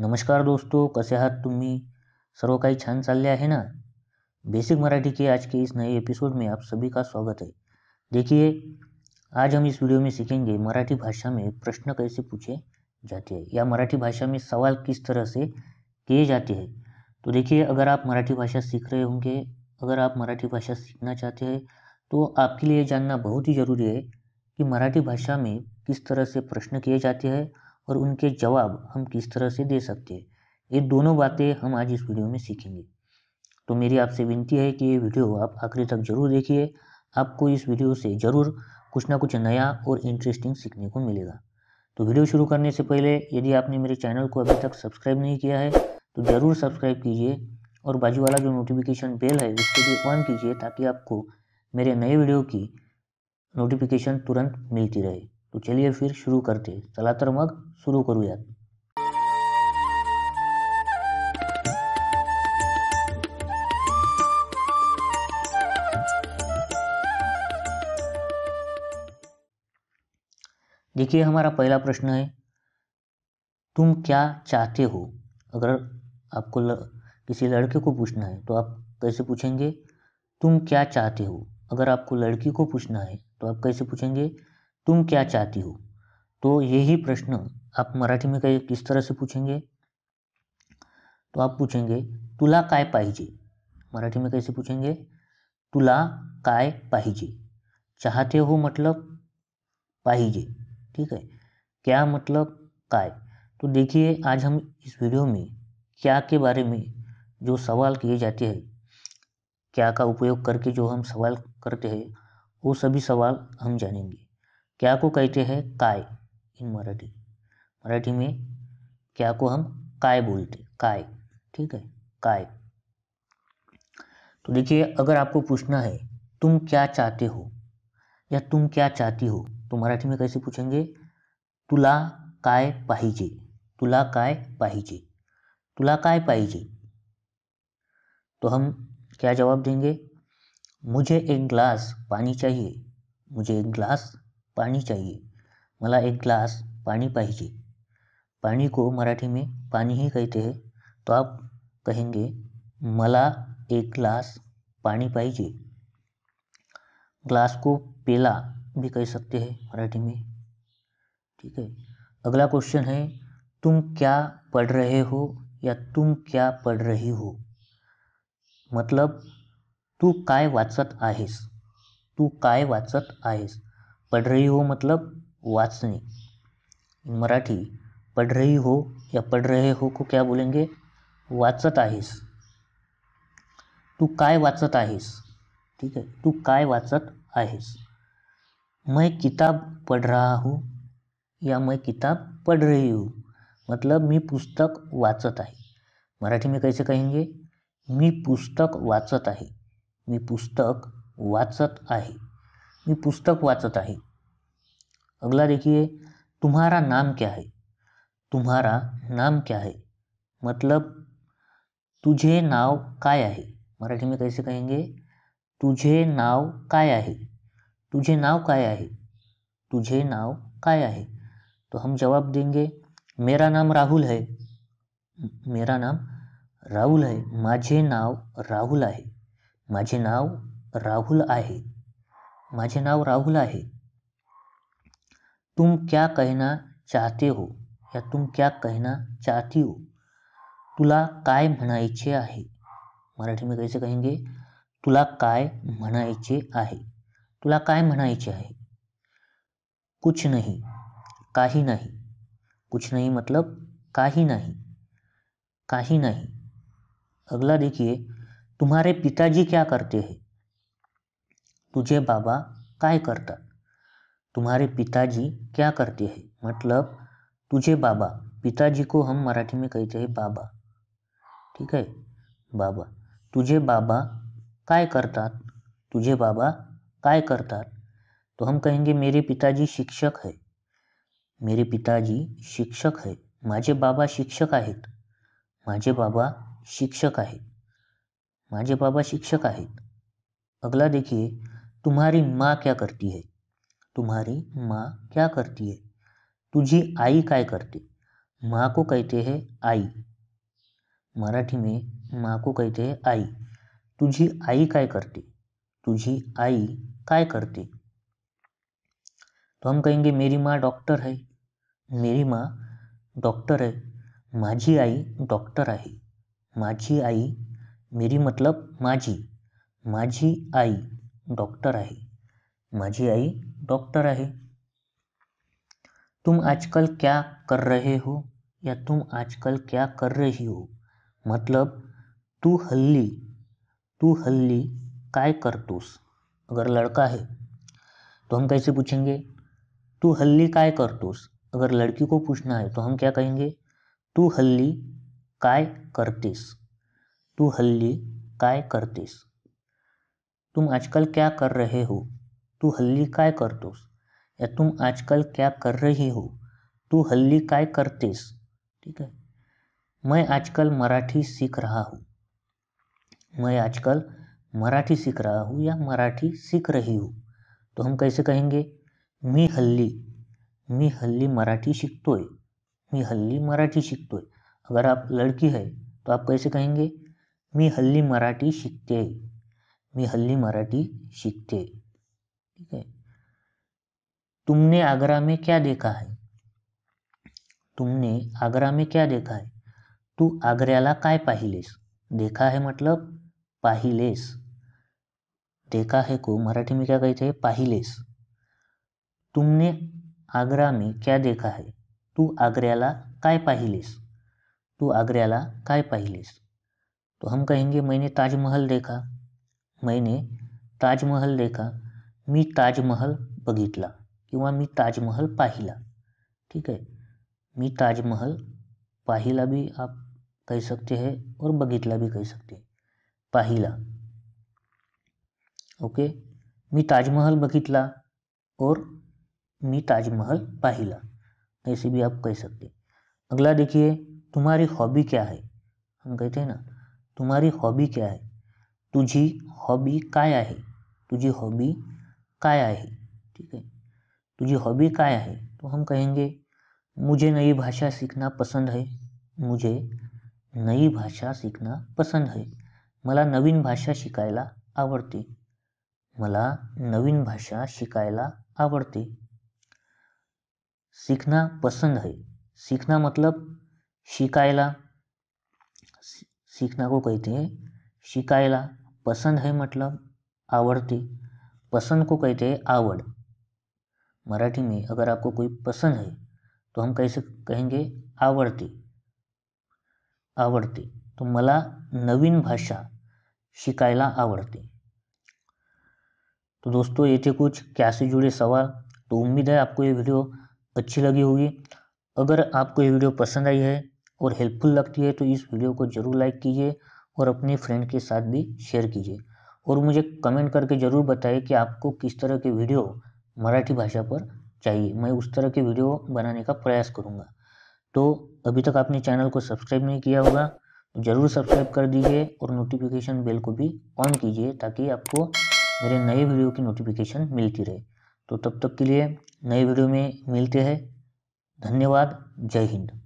नमस्कार दोस्तों कसे आहात तुम्ही सर्व काही छान चालले आहे ना बेसिक मराठी के आज के इस नए एपिसोड में आप सभी का स्वागत है देखिए आज हम इस वीडियो में सीखेंगे मराठी भाषा में प्रश्न कैसे पूछे जाते हैं या मराठी भाषा में सवाल किस तरह से किए जाते हैं तो देखिए अगर आप मराठी भाषा सीख रहे होंगे अगर आप मराठी भाषा सीखना चाहते हैं तो आपके लिए जानना बहुत ही ज़रूरी है कि मराठी भाषा में किस तरह से प्रश्न किए जाते हैं और उनके जवाब हम किस तरह से दे सकते हैं ये दोनों बातें हम आज इस वीडियो में सीखेंगे तो मेरी आपसे विनती है कि ये वीडियो आप आखिरी तक जरूर देखिए आपको इस वीडियो से ज़रूर कुछ ना कुछ नया और इंटरेस्टिंग सीखने को मिलेगा तो वीडियो शुरू करने से पहले यदि आपने मेरे चैनल को अभी तक सब्सक्राइब नहीं किया है तो ज़रूर सब्सक्राइब कीजिए और बाजू वाला जो नोटिफिकेशन बेल है उसको भी ऑन कीजिए ताकि आपको मेरे नए वीडियो की नोटिफिकेशन तुरंत मिलती रहे तो चलिए फिर शुरू करते चला तर मग सुरू करूयात देखिए हमारा पहला प्रश्न है तुम क्या चाहते हो अगर आपको ल, किसी लड़के को पूछना है तो आप कैसे पूछेंगे तुम क्या चाहते हो अगर आपको लड़की को पूछना है तो आप कैसे पूछेंगे तुम क्या चाहती हो तो यही प्रश्न आप मराठी में कहीं किस तरह से पूछेंगे तो आप पूछेंगे तुला काय पाहिजे मराठी में कैसे पूछेंगे तुला काय पाहिजे चाहते हो मतलब पाहिजे ठीक है क्या मतलब काय तो देखिए आज हम इस वीडियो में क्या के बारे में जो सवाल किए जाते हैं क्या का उपयोग करके जो हम सवाल करते हैं वो सभी सवाल हम जानेंगे क्या को कहते हैं काय इन मराठी मराठी में क्या को हम काय बोलते काय ठीक है काय तो देखिए अगर आपको पूछना है तुम क्या चाहते हो या तुम क्या चाहती हो तो मराठी में कैसे पूछेंगे तुला काय पाहिजे तुला काय पाहिजे तुला काय पाहिजे तो हम क्या जवाब देंगे मुझे एक ग्लास पानी चाहिए मुझे एक ग्लास पानी चाहिए मला एक ग्लास पानी पाहिजे पानी को मराठी में पानी ही कहते हैं तो आप कहेंगे मला एक ग्लास पानी पाहिजे ग्लास को पेला भी कह सकते हैं मराठी में ठीक है अगला क्वेश्चन है तुम क्या पढ़ रहे हो या तुम क्या पढ़ रही हो मतलब तू काय वाचत आहेस तू काय वाचत आहेस पढ़ रही हो मतलब वाचनी मराठी पढ़ रही हो या पढ़ रहे हो को क्या बोलेंगे वाचत आहेस तू काय वाचत आहेस ठीक है तू काय वाचत आहेस मैं किताब पढ़ रहा हूँ या मैं किताब पढ़ रही हूँ मतलब मी पुस्तक वाचत आहे मराठी में कैसे कहेंगे मी पुस्तक वाचत आहे मी पुस्तक वाचत आहे मी पुस्तक वाचत आहे अगला देखिए तुम्हारा नाम क्या है तुम्हारा नाम क्या है मतलब तुझे नाव काय है मराठी में कैसे कहेंगे तुझे नाव काय है तुझे नाव काय है तुझे नाव काय है तो हम जवाब देंगे मेरा नाम राहुल है मेरा नाम राहुल है माझे नाव राहुल आहे माझे नाव राहुल आहे माझे नाव राहुल आहे तुम क्या कहना चाहते हो या तुम क्या कहना चाहती हो तुला काय म्हणायचे आहे मराठी में कैसे कहेंगे तुला काय म्हणायचे आहे तुला काय म्हणायचे आहे कुछ नहीं काही नहीं कुछ नहीं मतलब काही नहीं काही नहीं अगला देखिए तुम्हारे पिताजी क्या करते हैं तुझे बाबा काय करता तुम्हारे पिताजी क्या करते हैं मतलब तुझे बाबा पिताजी को हम मराठी में कहते हैं बाबा ठीक है बाबा तुझे बाबा काय करता तुझे बाबा काय करता तो हम कहेंगे मेरे पिताजी शिक्षक है मेरे पिताजी शिक्षक है माझे बाबा शिक्षक आहेत माझे बाबा शिक्षक आहेत माझे बाबा शिक्षक आहेत अगला देखिए तुम्हारी माँ क्या करती है तुम्हारी माँ क्या करती है तुझी आई काय करते माँ को कहते हैं आई मराठी में माँ को कहते हैं आई तुझी आई काय करते तुझी आई काय करते तो हम कहेंगे मेरी माँ डॉक्टर है मेरी माँ डॉक्टर है माझी आई डॉक्टर है माझी आई मेरी मतलब माझी माझी आई डॉक्टर आहे माझी आई डॉक्टर आहे तुम आजकल क्या कर रहे हो या तुम आजकल क्या कर रही हो मतलब तू हल्ली तू हल्ली काय करतोस अगर लड़का है तो हम कैसे पूछेंगे तू हल्ली काय करतोस अगर लड़की को पूछना है तो हम क्या कहेंगे तू हल्ली काय करतीस तू हल्ली काय करतीस तुम आजकल क्या कर रहे हो तू हल्ली काय करतोस या तुम आजकल क्या कर रही हो तू हल्ली काय करतेस ठीक है मैं आजकल मराठी सीख रहा हूँ मैं आजकल मराठी सीख रहा हूँ या मराठी सीख रही हूँ तो हम कैसे कहेंगे मी हल्ली मी हल्ली मराठी शिकतोय मी हल्ली मराठी शिकतोय अगर आप लड़की है तो आप कैसे कहेंगे मी हल्ली मराठी शिकते मी हल्ली मराठी शिकते ठीक है तुमने आगरा में क्या देखा है तुमने आगरा में क्या देखा है तू आग्र्याला काय पाहिलेस देखा है मतलब पाहिलेस देखा है को मराठी में क्या कहते हैं पाहिलेस तुमने आगरा में क्या देखा है तू आग्र्याला काय पाहिलेस तू आग्र्याला काय पाहिलेस तो हम कहेंगे मैंने ताजमहल देखा मैंने ताजमहल देखा मी ताजमहल बघितला कि मी ताजमहल पाहिला ठीक है मी ताजमहल पाहिला भी आप कह सकते हैं और बघितला भी कह सकते हैं पाहिला ओके मी ताजमहल बघितला और मी ताजमहल पाहिला ऐसे भी आप कह सकते हैं अगला देखिए तुम्हारी हॉबी क्या है हम कहते हैं ना तुम्हारी हॉबी क्या है तुझी हॉबी काय आहे तुझी हॉबी काय आहे ठीक है तुझी हॉबी काय है तो हम कहेंगे मुझे नई भाषा सीखना पसंद है मुझे नई भाषा सीखना पसंद है मला नवीन भाषा शिकायला आवडते मला नवीन भाषा शिकायला आवडते सीखना पसंद है सीखना मतलब शिकायला सीखना को कहते हैं शिकायला पसंद है मतलब आवड़ती पसंद को कहते हैं आवड़ मराठी में अगर आपको कोई पसंद है तो हम कैसे कहेंगे आवड़ती आवड़ती तो मला नवीन भाषा शिकायला आवड़ती तो दोस्तों ये थे कुछ क्या से जुड़े सवाल तो उम्मीद है आपको ये वीडियो अच्छी लगी होगी अगर आपको ये वीडियो पसंद आई है और हेल्पफुल लगती है तो इस वीडियो को ज़रूर लाइक कीजिए और अपने फ्रेंड के साथ भी शेयर कीजिए और मुझे कमेंट करके ज़रूर बताइए कि आपको किस तरह के वीडियो मराठी भाषा पर चाहिए मैं उस तरह के वीडियो बनाने का प्रयास करूँगा तो अभी तक आपने चैनल को सब्सक्राइब नहीं किया होगा तो ज़रूर सब्सक्राइब कर दीजिए और नोटिफिकेशन बेल को भी ऑन कीजिए ताकि आपको मेरे नए वीडियो की नोटिफिकेशन मिलती रहे तो तब तक के लिए नए वीडियो में मिलते हैं धन्यवाद जय हिंद